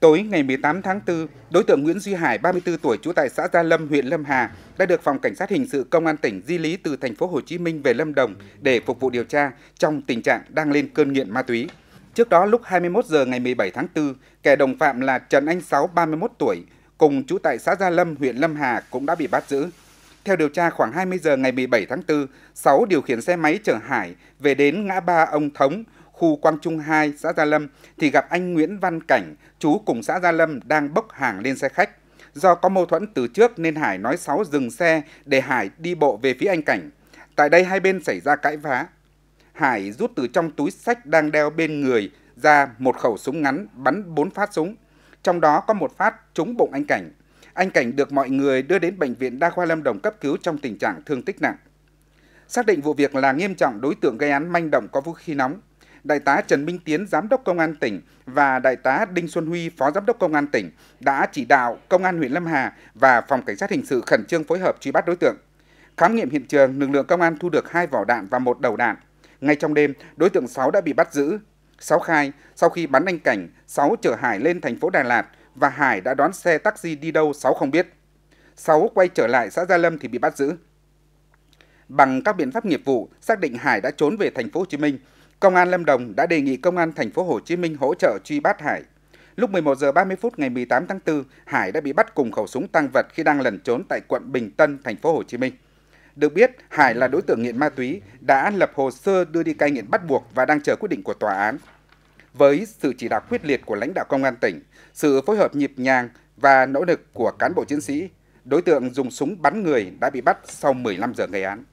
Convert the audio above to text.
Tối ngày 18 tháng 4, đối tượng Nguyễn Duy Hải, 34 tuổi, trú tại xã Gia Lâm, huyện Lâm Hà, đã được phòng cảnh sát hình sự công an tỉnh di lý từ thành phố Hồ Chí Minh về Lâm Đồng để phục vụ điều tra trong tình trạng đang lên cơn nghiện ma túy. Trước đó lúc 21 giờ ngày 17 tháng 4, kẻ đồng phạm là Trần Anh Sáu, 31 tuổi, cùng trú tại xã Gia Lâm, huyện Lâm Hà cũng đã bị bắt giữ. Theo điều tra khoảng 20 giờ ngày 17 tháng 4, Sáu điều khiển xe máy chở Hải về đến ngã ba ông Thống, khu Quang Trung 2, xã Gia Lâm thì gặp anh Nguyễn Văn Cảnh, chú cùng xã Gia Lâm đang bốc hàng lên xe khách. Do có mâu thuẫn từ trước nên Hải nói xấu dừng xe để Hải đi bộ về phía anh Cảnh. Tại đây hai bên xảy ra cãi vã. Hải rút từ trong túi sách đang đeo bên người ra một khẩu súng ngắn bắn bốn phát súng. Trong đó có một phát trúng bụng anh Cảnh. Anh Cảnh được mọi người đưa đến Bệnh viện Đa khoa Lâm Đồng cấp cứu trong tình trạng thương tích nặng. Xác định vụ việc là nghiêm trọng đối tượng gây án manh động có vũ khí nóng, Đại tá Trần Minh Tiến, Giám đốc Công an tỉnh và Đại tá Đinh Xuân Huy, Phó Giám đốc Công an tỉnh đã chỉ đạo Công an huyện Lâm Hà và Phòng Cảnh sát Hình sự khẩn trương phối hợp truy bắt đối tượng. Khám nghiệm hiện trường, lực lượng công an thu được hai vỏ đạn và một đầu đạn. Ngay trong đêm, đối tượng Sáu đã bị bắt giữ. Sáu khai, sau khi bắn anh Cảnh, Sáu chở Hải lên thành phố Đà Lạt và Hải đã đón xe taxi đi đâu Sáu không biết. Sáu quay trở lại xã Gia Lâm thì bị bắt giữ. Bằng các biện pháp nghiệp vụ, xác định Hải đã trốn về thành phố Hồ Chí Minh. Công an Lâm Đồng đã đề nghị Công an thành phố Hồ Chí Minh hỗ trợ truy bắt Hải. Lúc 11 giờ 30 phút ngày 18 tháng 4, Hải đã bị bắt cùng khẩu súng tăng vật khi đang lẩn trốn tại quận Bình Tân, thành phố Hồ Chí Minh. Được biết, Hải là đối tượng nghiện ma túy, đã lập hồ sơ đưa đi cai nghiện bắt buộc và đang chờ quyết định của tòa án. Với sự chỉ đạo quyết liệt của lãnh đạo công an tỉnh, sự phối hợp nhịp nhàng và nỗ lực của cán bộ chiến sĩ, đối tượng dùng súng bắn người đã bị bắt sau 15 giờ gây án.